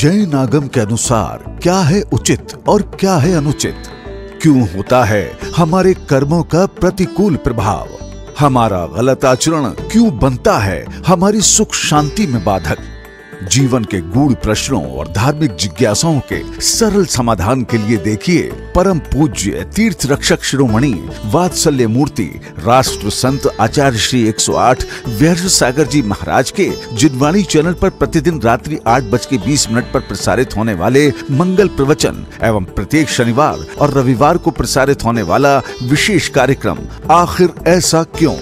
जय नागम के अनुसार क्या है उचित और क्या है अनुचित क्यों होता है हमारे कर्मों का प्रतिकूल प्रभाव हमारा गलत आचरण क्यों बनता है हमारी सुख शांति में बाधक जीवन के गूढ़ प्रश्नों और धार्मिक जिज्ञासाओं के सरल समाधान के लिए देखिए परम पूज्य तीर्थ रक्षक शिरोमणि वात्सल्य मूर्ति राष्ट्र संत आचार्य श्री 108 व्यर्थ सागर जी महाराज के जिनवाणी चैनल पर प्रतिदिन रात्रि आठ बज के बीस मिनट पर प्रसारित होने वाले मंगल प्रवचन एवं प्रत्येक शनिवार और रविवार को प्रसारित होने वाला विशेष कार्यक्रम आखिर ऐसा क्यों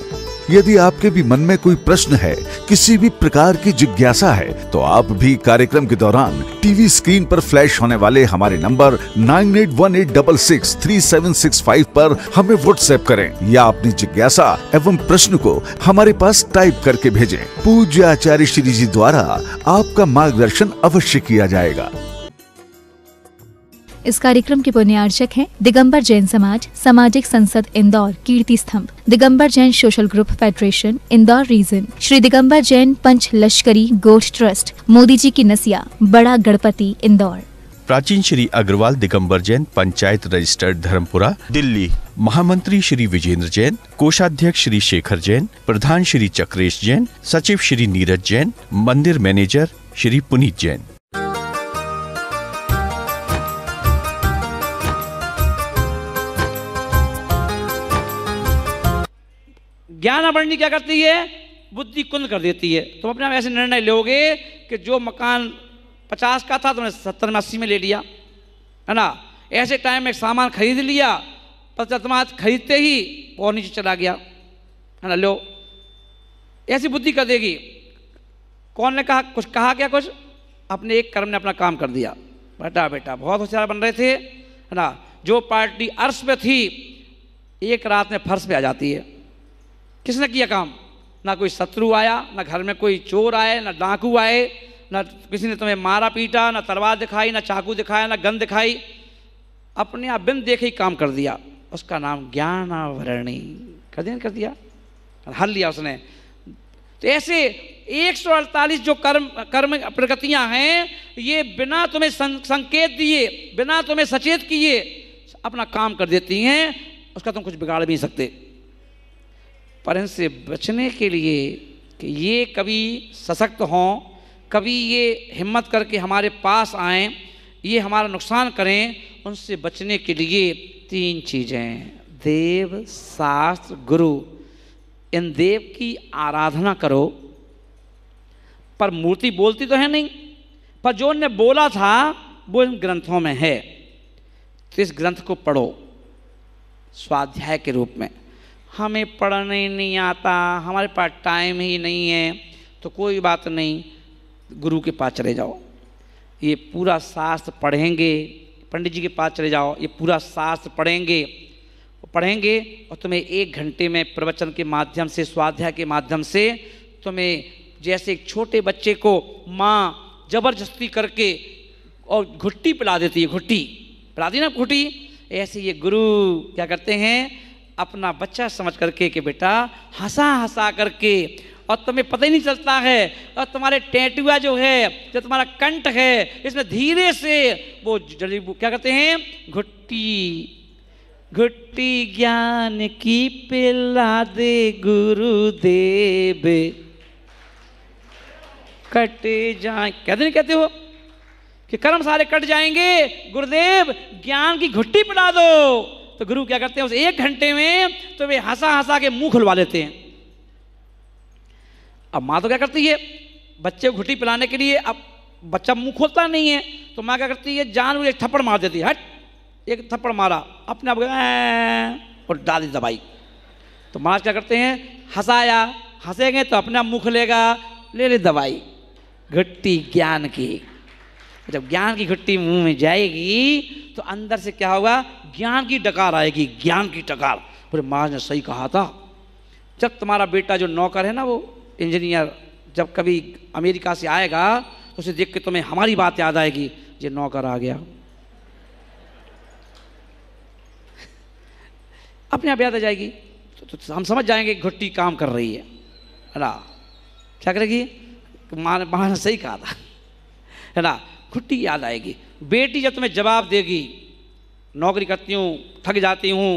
यदि आपके भी मन में कोई प्रश्न है किसी भी प्रकार की जिज्ञासा है तो आप भी कार्यक्रम के दौरान टीवी स्क्रीन पर फ्लैश होने वाले हमारे number nine eight one eight double six three seven six five पर हमें व्हाट्सएप करें या अपनी जिज्ञासा एवं प्रश्न को हमारे पास टाइप करके भेजें पूज्य आचार्य श्री जी द्वारा आपका मार्गदर्शन अवश्य किया जाएगा इस कार्यक्रम के पुण्यार्चक हैं दिगंबर जैन समाज सामाजिक संसद Indore Kirti Stambh Digambar Jain social group federation Indore region Shri Digambar Jain Panch Lashkari Goth trust Modi जी की नसिया बड़ा गणपति इंदौर प्राचीन श्री अग्रवाल दिगंबर जैन पंचायत रजिस्टर्ड धर्मपुरा दिल्ली महामंत्री श्री विजेंद्र जैन कोषाध्यक्ष श्री शेखर जैन प्रधान श्री चक्रेश जैन सचिव श्री नीरज जैन मंदिर मैनेजर श्री पुनीत जैन ज्ञान आवरणी क्या करती है बुद्धि कुंद कर देती है तुम अपने आप ऐसे निर्णय लोगे कि जो मकान पचास का था तुमने सत्तर में अस्सी में ले लिया है ना ऐसे टाइम में सामान खरीद लिया पता खरीदते ही और नीचे चला गया है ना लो ऐसी बुद्धि कर देगी कौन ने कहा कुछ कहा क्या कुछ अपने एक कर्म ने अपना काम कर दिया बेटा बेटा बहुत होशियार बन रहे थे है ना जो पार्टी अर्श पे थी एक रात में फर्श पे आ जाती है किसने किया काम ना कोई शत्रु आया ना घर में कोई चोर आए ना डाकू आए ना किसी ने तुम्हें मारा पीटा ना तलवार दिखाई ना चाकू दिखाया ना गन दिखाई अपने आप बिन देखे ही काम कर दिया उसका नाम ज्ञानावरणी कर दिया कर दिया हल लिया उसने तो ऐसे एक जो कर्म कर्म प्रगतियां हैं ये बिना तुम्हें संकेत दिए बिना तुम्हें सचेत किए अपना काम कर देती हैं उसका तुम कुछ बिगाड़ भी नहीं सकते पर इनसे बचने के लिए कि ये कभी सशक्त हों कभी ये हिम्मत करके हमारे पास आए ये हमारा नुकसान करें उनसे बचने के लिए तीन चीज़ें देव शास्त्र गुरु इन देव की आराधना करो पर मूर्ति बोलती तो है नहीं पर जो उनने बोला था वो इन ग्रंथों में है तो इस ग्रंथ को पढ़ो स्वाध्याय के रूप में हमें पढ़ने नहीं आता हमारे पास टाइम ही नहीं है तो कोई बात नहीं गुरु के पास चले जाओ ये पूरा शास्त्र पढ़ेंगे पंडित जी के पास चले जाओ ये पूरा शास्त्र पढ़ेंगे पढ़ेंगे और तुम्हें एक घंटे में प्रवचन के माध्यम से स्वाध्याय के माध्यम से तुम्हें जैसे एक छोटे बच्चे को माँ जबरदस्ती करके और घुट्टी पिला देती है घुट्टी पिला दी ना घुट्टी ऐसे ये गुरु क्या करते हैं अपना बच्चा समझ करके कि बेटा हंसा हंसा करके और तुम्हें पता ही नहीं चलता है और तुम्हारे टेटुआ जो है जो तुम्हारा कंठ है इसमें धीरे से वो जड़ी क्या कहते हैं घुट्टी घुट्टी ज्ञान की पिला दे गुरुदेव कटे जाए कहते नहीं कहते हो कि कर्म सारे कट जाएंगे गुरुदेव ज्ञान की घुट्टी पिला दो तो गुरु क्या करते हैं उस एक घंटे में तो वे हंसा हंसा के मुंह खुलवा लेते हैं अब माँ तो क्या करती है बच्चे को घुटी पिलाने के लिए अब बच्चा मुंह खोलता नहीं है तो माँ क्या करती है जान एक थप्पड़ मार देती है हट एक थप्पड़ मारा अपने आप और डाली दबाई तो माँ क्या करते हैं हंसाया हंसेंगे तो अपने आप मुख लेगा ले ले दवाई घट्टी ज्ञान की जब ज्ञान की घुट्टी मुंह में जाएगी तो अंदर से क्या होगा ज्ञान की डकार आएगी ज्ञान की डकार पूरे महाराज ने सही कहा था जब तुम्हारा बेटा जो नौकर है ना वो इंजीनियर जब कभी अमेरिका से आएगा तो उसे देख के तुम्हें हमारी बात याद आएगी ये नौकर आ गया अपने आप याद आ जाएगी तो, तो, तो हम समझ जाएंगे घुट्टी काम कर रही है ना क्या करेगी महाराज ने सही कहा था है ना खुट्टी याद आएगी बेटी जब तुम्हें जवाब देगी नौकरी करती हूँ थक जाती हूँ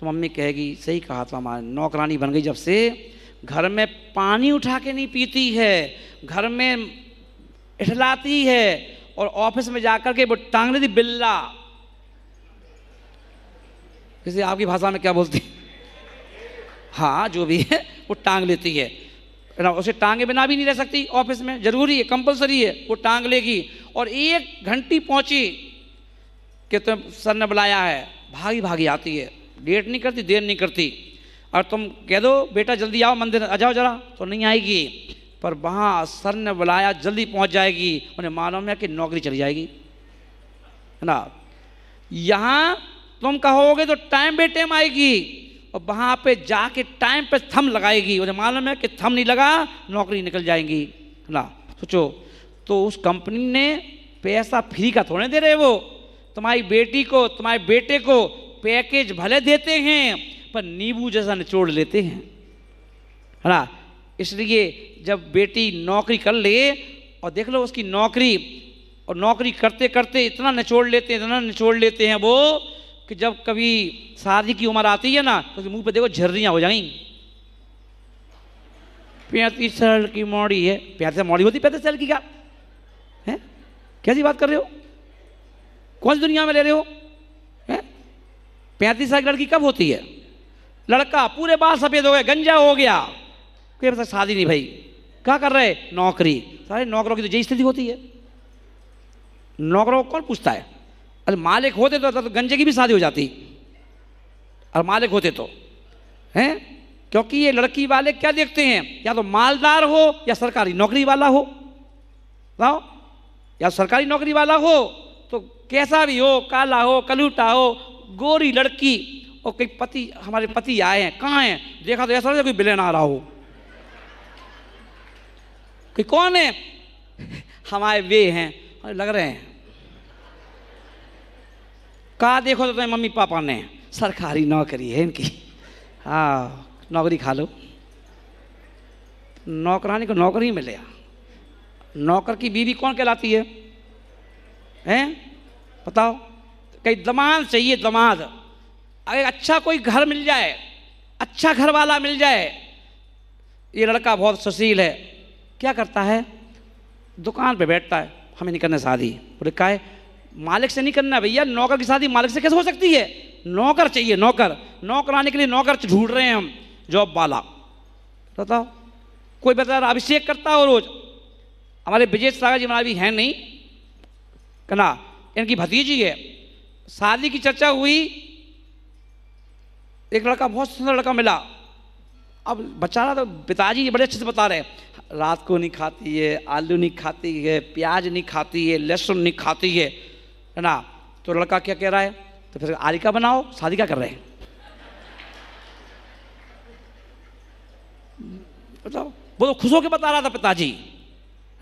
तो मम्मी कहेगी सही कहा था हमारे नौकरानी बन गई जब से घर में पानी उठा के नहीं पीती है घर में इठलाती है और ऑफिस में जाकर के वो टांग दी बिल्ला किसी आपकी भाषा में क्या बोलती हाँ जो भी है वो टांग लेती है ना उसे टांगे बिना भी नहीं रह सकती ऑफिस में जरूरी है कंपलसरी है वो टांग लेगी और एक घंटी पहुंची कि तुम सर ने बुलाया है भागी भागी आती है लेट नहीं करती देर नहीं करती और तुम कह दो बेटा जल्दी आओ मंदिर आ जाओ जरा तो नहीं आएगी पर वहाँ सर ने बुलाया जल्दी पहुँच जाएगी उन्हें मालूम है कि नौकरी चली जाएगी है ना यहाँ तुम कहोगे तो टाइम बे टाइम आएगी और वहाँ पे जाके टाइम पे थम लगाएगी उन्हें मालूम है कि थम नहीं लगा नौकरी निकल जाएंगी ना सोचो तो उस कंपनी ने पैसा फ्री का थोड़े दे रहे वो तुम्हारी बेटी को तुम्हारे बेटे को पैकेज भले देते हैं पर नींबू जैसा निचोड़ लेते हैं है ना इसलिए जब बेटी नौकरी कर ले और देख लो उसकी नौकरी और नौकरी करते करते इतना निचोड़ लेते हैं इतना निचोड़ लेते हैं वो कि जब कभी शादी की उम्र आती है ना तो मुंह पे देखो झर्रियाँ हो जाएंगी पैंतीस साल की मौड़ी है पैंतीस साल मौड़ी होती पैंतीस साल की क्या है कैसी बात कर रहे हो कौन सी दुनिया में ले रहे हो पैंतीस साल की लड़की कब होती है लड़का पूरे बाल सफ़ेद हो गए गंजा हो गया कोई शादी नहीं भाई क्या कर रहे नौकरी सारे नौकरों की तो यही स्थिति होती है नौकरों को कौन पूछता है अरे मालिक होते तो, तो गंजे की भी शादी हो जाती और मालिक होते तो हैं क्योंकि ये लड़की वाले क्या देखते हैं या तो मालदार हो या सरकारी नौकरी वाला हो बताओ या सरकारी नौकरी वाला हो तो कैसा भी हो काला हो कलूटा हो गोरी लड़की और कई पति हमारे पति आए हैं कहाँ हैं देखा तो ऐसा लगा कोई बिलेन आ रहा हो कि कौन है हमारे वे हैं लग रहे हैं कहा देखो तो तुम्हें मम्मी पापा ने सरकारी नौकरी है इनकी हाँ नौकरी खा लो नौकरानी को नौकरी मिले नौकर की बीवी कौन कहलाती है हैं बताओ कहीं दमाद चाहिए दमाद अगर अच्छा कोई घर मिल जाए अच्छा घर वाला मिल जाए ये लड़का बहुत सुशील है क्या करता है दुकान पे बैठता है हमें नहीं करने शादी बोले का है मालिक से नहीं करना भैया नौकर की शादी मालिक से कैसे हो सकती है नौकर चाहिए नौकर नौकर आने के लिए नौकर ढूंढ रहे हैं हम जॉब वाला बताओ कोई बता रहा अभिषेक करता हो रोज हमारे विजय सागर जी महाराज भी है नहीं कना इनकी भतीजी है शादी की चर्चा हुई एक लड़का बहुत सुंदर लड़का मिला अब बचा रहा तो पिताजी बड़े अच्छे से बता रहे रात को नहीं खाती है आलू नहीं खाती है प्याज नहीं खाती है लहसुन नहीं खाती है है ना तो लड़का क्या कह रहा है तो फिर आरिका बनाओ शादी क्या कर रहे हैं बताओ वो तो खुश होकर बता रहा था पिताजी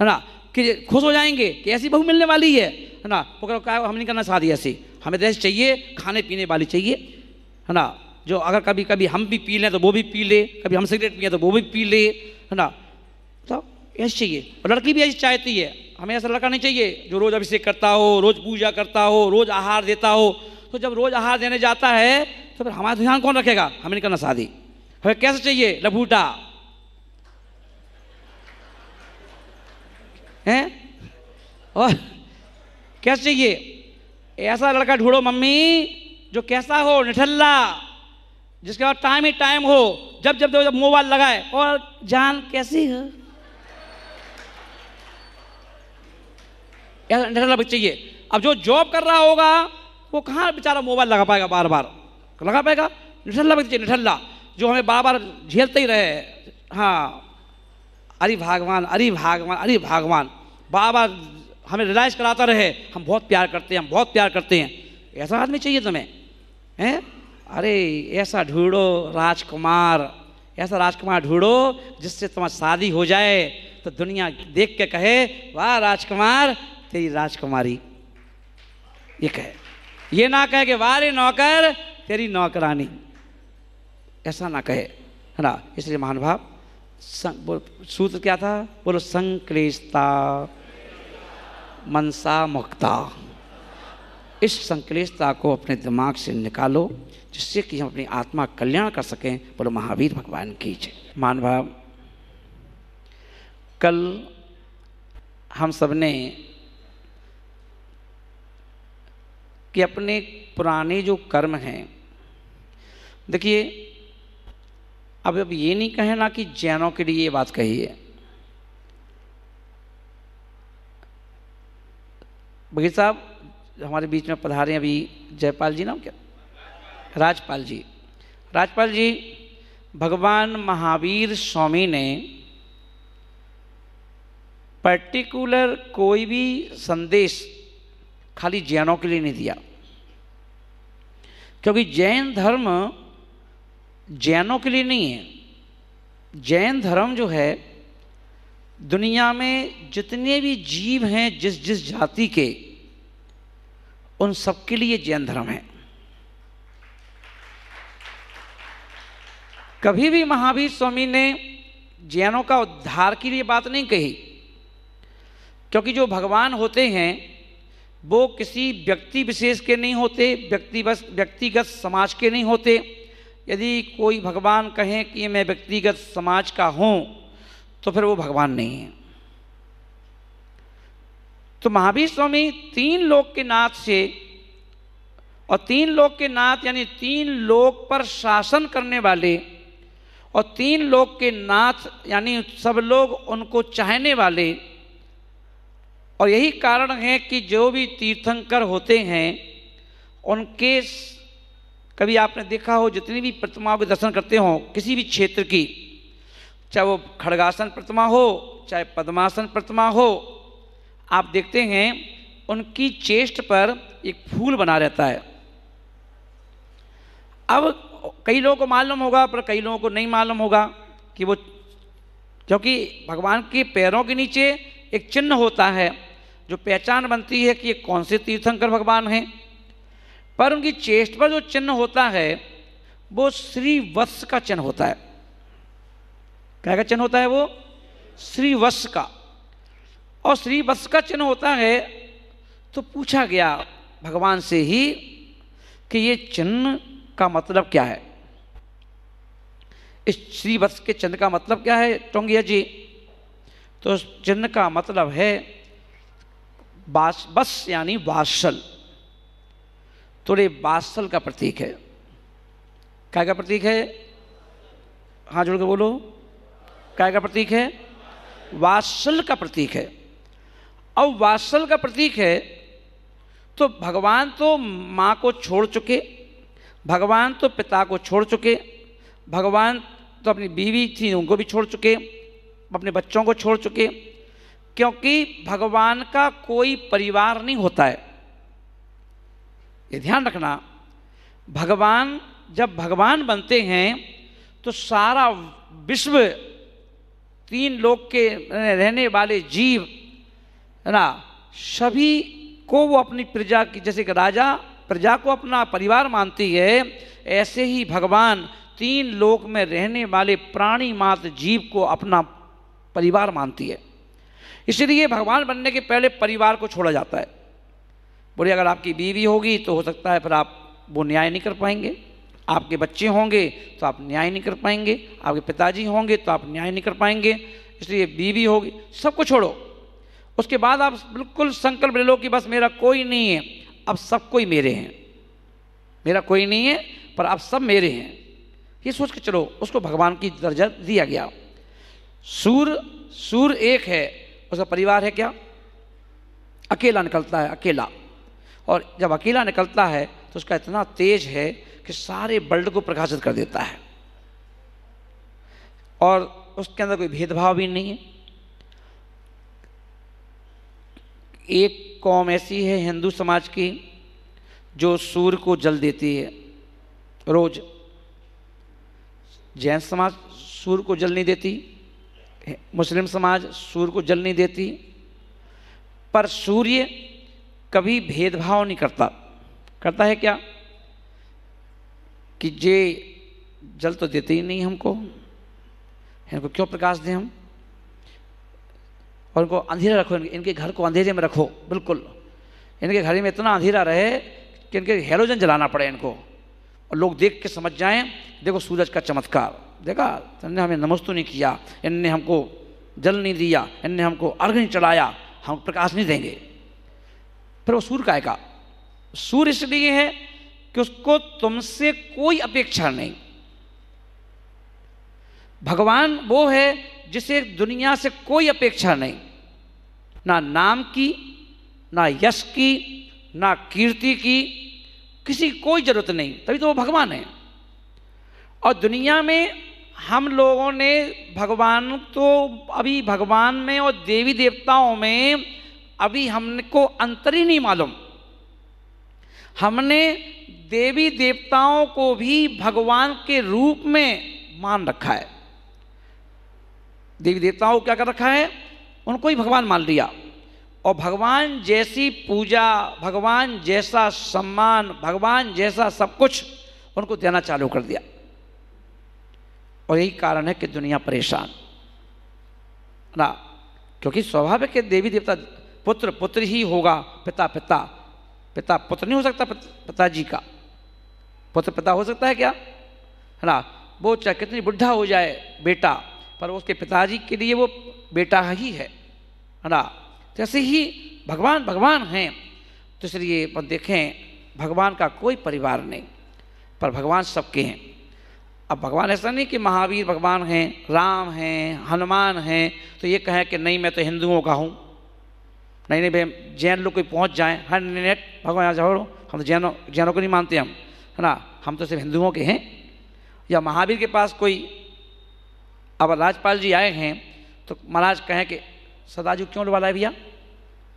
है ना कि खुश हो जाएंगे कि ऐसी बहू मिलने वाली है है ना वो कह रहा हम नहीं करना शादी ऐसी हमें देश तो चाहिए खाने पीने वाली चाहिए है ना जो अगर कभी कभी हम भी पी लें तो वो भी पी ले कभी हम सिगरेट पिए तो वो भी पी ले है ना बताओ ऐसी चाहिए और लड़की भी ऐसी चाहती है हमें ऐसा लड़का नहीं चाहिए जो रोज़ अभिषेक करता हो रोज़ पूजा करता हो रोज़ आहार देता हो तो जब रोज़ आहार देने जाता है तो फिर हमारा ध्यान कौन रखेगा हमें नहीं करना शादी हमें कैसे चाहिए लभूटा हैं और कैसे चाहिए ऐसा लड़का ढूंढो मम्मी जो कैसा हो निठल्ला जिसके बाद टाइम ही टाइम हो जब जब जब, जब मोबाइल लगाए और जान कैसी हो इंटरनल चाहिए अब जो जॉब कर रहा होगा वो कहाँ बेचारा मोबाइल लगा पाएगा बार बार लगा पाएगा निठल्ला बच्चे निठल्ला जो हमें बार बार झेलते ही रहे हाँ अरे भगवान अरे भगवान अरे भगवान बार बार हमें रिलाइज कराता रहे हम बहुत प्यार करते हैं हम बहुत प्यार करते हैं ऐसा आदमी चाहिए तुम्हें हैं अरे ऐसा ढूंढो राजकुमार ऐसा राजकुमार ढूंढो जिससे तुम्हारी शादी हो जाए तो दुनिया देख के कहे वाह राजकुमार तेरी राजकुमारी ये कहे ये ना कहे कि वारे नौकर तेरी नौकरानी ऐसा ना कहे है ना इसलिए महानुभाव सूत्र क्या था बोलो संकलेशता मनसा मुक्ता इस संकलेशता को अपने दिमाग से निकालो जिससे कि हम अपनी आत्मा कल्याण कर सकें बोलो महावीर भगवान की जय महानुभाव कल हम सब ने कि अपने पुराने जो कर्म हैं देखिए अब अब ये नहीं कहना कि जैनों के लिए ये बात कही है भगी साहब हमारे बीच में पधारे अभी जयपाल जी नाम क्या राजपाल जी राजपाल जी भगवान महावीर स्वामी ने पर्टिकुलर कोई भी संदेश खाली जैनों के लिए नहीं दिया क्योंकि जैन धर्म जैनों के लिए नहीं है जैन धर्म जो है दुनिया में जितने भी जीव हैं जिस जिस जाति के उन सबके लिए जैन धर्म है कभी भी महावीर स्वामी ने जैनों का उद्धार के लिए बात नहीं कही क्योंकि जो भगवान होते हैं वो किसी व्यक्ति विशेष के नहीं होते व्यक्ति बस व्यक्तिगत समाज के नहीं होते यदि कोई भगवान कहें कि मैं व्यक्तिगत समाज का हूँ तो फिर वो भगवान नहीं है तो महावीर स्वामी तीन लोक के नाथ से और तीन लोक के नाथ यानी तीन लोक पर शासन करने वाले और तीन लोक के नाथ यानी सब लोग उनको चाहने वाले और यही कारण है कि जो भी तीर्थंकर होते हैं उनके कभी आपने देखा हो जितनी भी प्रतिमाओं के दर्शन करते हो किसी भी क्षेत्र की चाहे वो खड़गासन प्रतिमा हो चाहे पद्मासन प्रतिमा हो आप देखते हैं उनकी चेस्ट पर एक फूल बना रहता है अब कई लोगों को मालूम होगा पर कई लोगों को नहीं मालूम होगा कि वो क्योंकि भगवान के पैरों के नीचे एक चिन्ह होता है जो पहचान बनती है कि ये कौन से तीर्थंकर भगवान हैं पर उनकी चेस्ट पर जो चिन्ह होता है वो श्री वत्स का चिन्ह होता है क्या क्या चिन्ह होता है वो श्री वत्स का और श्री वत्स का चिन्ह होता है तो पूछा गया भगवान से ही कि ये चिन्ह का मतलब क्या है इस श्री वत्स के चिन्ह का मतलब क्या है टोंगिया जी तो चिन्ह का मतलब है बास बस यानी वासल थोड़े वासल का प्रतीक है क्या का प्रतीक है हाँ जुड़ के बोलो क्या का प्रतीक है वासल का प्रतीक है अब वासल का प्रतीक है तो भगवान तो माँ को छोड़ चुके भगवान तो पिता को छोड़ चुके भगवान तो अपनी बीवी थी उनको भी छोड़ चुके अपने बच्चों को छोड़ चुके क्योंकि भगवान का कोई परिवार नहीं होता है ये ध्यान रखना भगवान जब भगवान बनते हैं तो सारा विश्व तीन लोक के रहने वाले जीव है ना सभी को वो अपनी प्रजा की जैसे कि राजा प्रजा को अपना परिवार मानती है ऐसे ही भगवान तीन लोक में रहने वाले प्राणी मात्र जीव को अपना परिवार मानती है इसलिए भगवान बनने के पहले परिवार को छोड़ा जाता है बोले अगर आपकी बीवी होगी तो हो सकता है फिर आप वो न्याय नहीं कर पाएंगे आपके बच्चे होंगे तो आप न्याय नहीं कर पाएंगे आपके पिताजी होंगे तो आप न्याय नहीं कर पाएंगे इसलिए बीवी होगी सबको छोड़ो उसके बाद आप बिल्कुल संकल्प ले लो कि बस मेरा कोई नहीं है अब सब कोई मेरे हैं मेरा कोई नहीं है पर आप सब मेरे हैं ये सोच के चलो उसको भगवान की दर्जा दिया गया सूर्य सूर्य एक है उसका परिवार है क्या अकेला निकलता है अकेला और जब अकेला निकलता है तो उसका इतना तेज है कि सारे वर्ल्ड को प्रकाशित कर देता है और उसके अंदर कोई भेदभाव भी नहीं है एक कौम ऐसी है हिंदू समाज की जो सूर्य को जल देती है रोज जैन समाज सूर्य को जल नहीं देती मुस्लिम समाज सूर्य को जल नहीं देती पर सूर्य कभी भेदभाव नहीं करता करता है क्या कि जे जल तो देते ही नहीं हमको इनको क्यों प्रकाश दें हम और इनको अंधेरा रखो इनके घर को अंधेरे में रखो बिल्कुल इनके घर में इतना अंधेरा रहे कि इनके हेलोजन जलाना पड़े इनको और लोग देख के समझ जाएं देखो सूरज का चमत्कार देखा तुमने हमें नमस्तु नहीं किया इनने हमको जल नहीं दिया इनने हमको अर्घ नहीं चढ़ाया हम प्रकाश नहीं देंगे फिर वो सूर्य का सूर्य इसलिए है कि उसको तुमसे कोई अपेक्षा नहीं भगवान वो है जिसे दुनिया से कोई अपेक्षा नहीं ना नाम की ना यश की ना कीर्ति की किसी की कोई ज़रूरत नहीं तभी तो वो भगवान है और दुनिया में हम लोगों ने भगवान तो अभी भगवान में और देवी देवताओं में अभी हमको अंतर ही नहीं मालूम हमने देवी देवताओं को भी भगवान के रूप में मान रखा है देवी देवताओं को क्या कर रखा है उनको ही भगवान मान लिया और भगवान जैसी पूजा भगवान जैसा सम्मान भगवान जैसा सब कुछ उनको देना चालू कर दिया और यही कारण है कि दुनिया परेशान ना क्योंकि स्वाभाविक के देवी देवता पुत्र पुत्र ही होगा पिता पिता पिता पुत्र नहीं हो सकता पिताजी का पुत्र पिता हो सकता है क्या है ना वो चाहे कितनी बुढ़ा हो जाए बेटा पर उसके पिताजी के लिए वो बेटा ही है है ना जैसे ही भगवान भगवान हैं तो इसलिए पर देखें भगवान का कोई परिवार नहीं पर भगवान सबके हैं अब भगवान ऐसा नहीं कि महावीर भगवान हैं राम हैं हनुमान हैं तो ये कहें कि नहीं मैं तो हिंदुओं का हूँ नहीं नहीं भाई जैन लोग कोई पहुँच जाएँ हर नेट भगवान यहाँ जाओ हम तो जैनों जैनों को नहीं मानते हम है ना हम तो सिर्फ हिंदुओं के हैं या महावीर के पास कोई अब राजपाल जी आए हैं तो महाराज कहें कि सदाजी क्यों लुभाला है भैया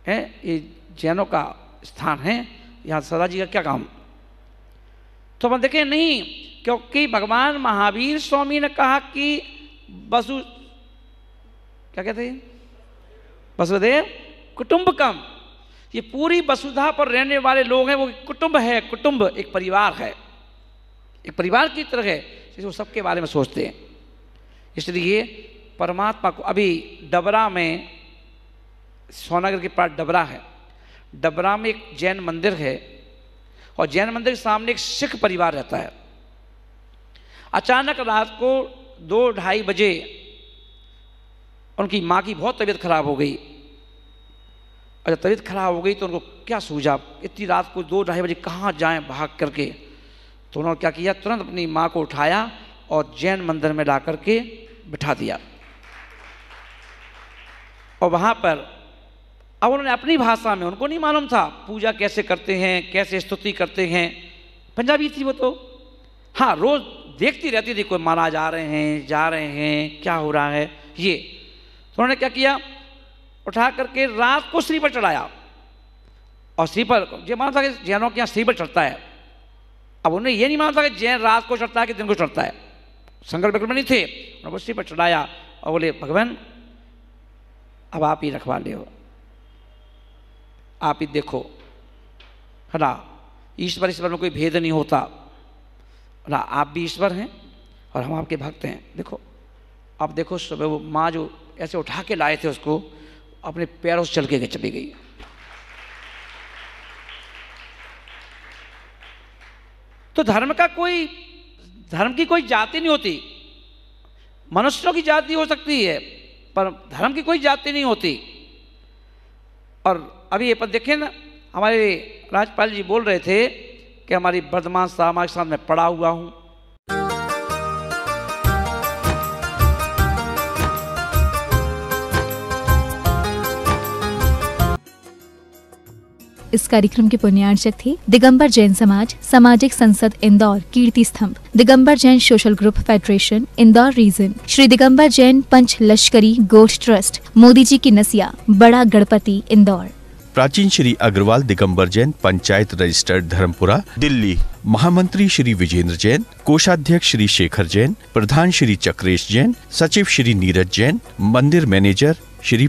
है ये जैनों का स्थान है यहाँ सदाजी का क्या काम तो मैं देखें नहीं क्योंकि भगवान महावीर स्वामी ने कहा कि वसु क्या कहते हैं वसुदेव कम ये पूरी वसुधा पर रहने वाले लोग हैं वो कुटुंब है कुटुंब एक परिवार है एक परिवार की तरह है इसलिए वो सबके बारे में सोचते हैं इसलिए परमात्मा को अभी डबरा में सोनागर के पास डबरा है डबरा में एक जैन मंदिर है और जैन मंदिर के सामने एक सिख परिवार रहता है अचानक रात को दो ढाई बजे उनकी माँ की बहुत तबीयत खराब हो गई और जब तबीयत खराब हो गई तो उनको क्या सूझा इतनी रात को दो ढाई बजे कहाँ जाएं भाग करके तो उन्होंने क्या किया तुरंत अपनी माँ को उठाया और जैन मंदिर में ला करके बिठा दिया और वहाँ पर अब उन्होंने अपनी भाषा में उनको नहीं मालूम था पूजा कैसे करते हैं कैसे स्तुति करते हैं पंजाबी थी वो तो हाँ रोज देखती रहती थी कोई महाराज आ रहे हैं जा रहे हैं क्या हो रहा है ये तो उन्होंने क्या किया उठा करके रात को श्री पर चढ़ाया और श्री पर ये मालूम था कि जैनों के यहाँ श्री पर चढ़ता है अब उन्हें ये नहीं मानता था कि जैन रात को चढ़ता है कि दिन को चढ़ता है शंकर विकट नहीं थे उन्होंने श्री पर चढ़ाया और बोले भगवान अब आप ही रखवा ले हो आप ही देखो है ना ईश्वर ईश्वर में कोई भेद नहीं होता ना आप भी ईश्वर हैं और हम आपके भक्त हैं देखो आप देखो सुबह वो माँ जो ऐसे उठा के लाए थे उसको अपने पैरों से चल के चली गई तो धर्म का कोई धर्म की कोई जाति नहीं होती मनुष्यों की जाति हो सकती है पर धर्म की कोई जाति नहीं होती और अभी ये पद देखिए ना हमारे राजपाल जी बोल रहे थे कि हमारी वर्धमान सामाजिक साथ में पड़ा हुआ हूँ इस कार्यक्रम के पुण्यार्चक थे दिगंबर जैन समाज सामाजिक संसद Indore Kirti Stambh Digambar Jain social group federation Indore region Shri Digambar Jain Panch Lashkari Goshth trust Modi जी की नसिया बड़ा गणपति इंदौर प्राचीन श्री अग्रवाल दिगंबर जैन पंचायत रजिस्टर धर्मपुरा दिल्ली महामंत्री श्री विजेंद्र जैन कोषाध्यक्ष श्री शेखर जैन प्रधान श्री चक्रेश जैन सचिव श्री नीरज जैन मंदिर मैनेजर श्री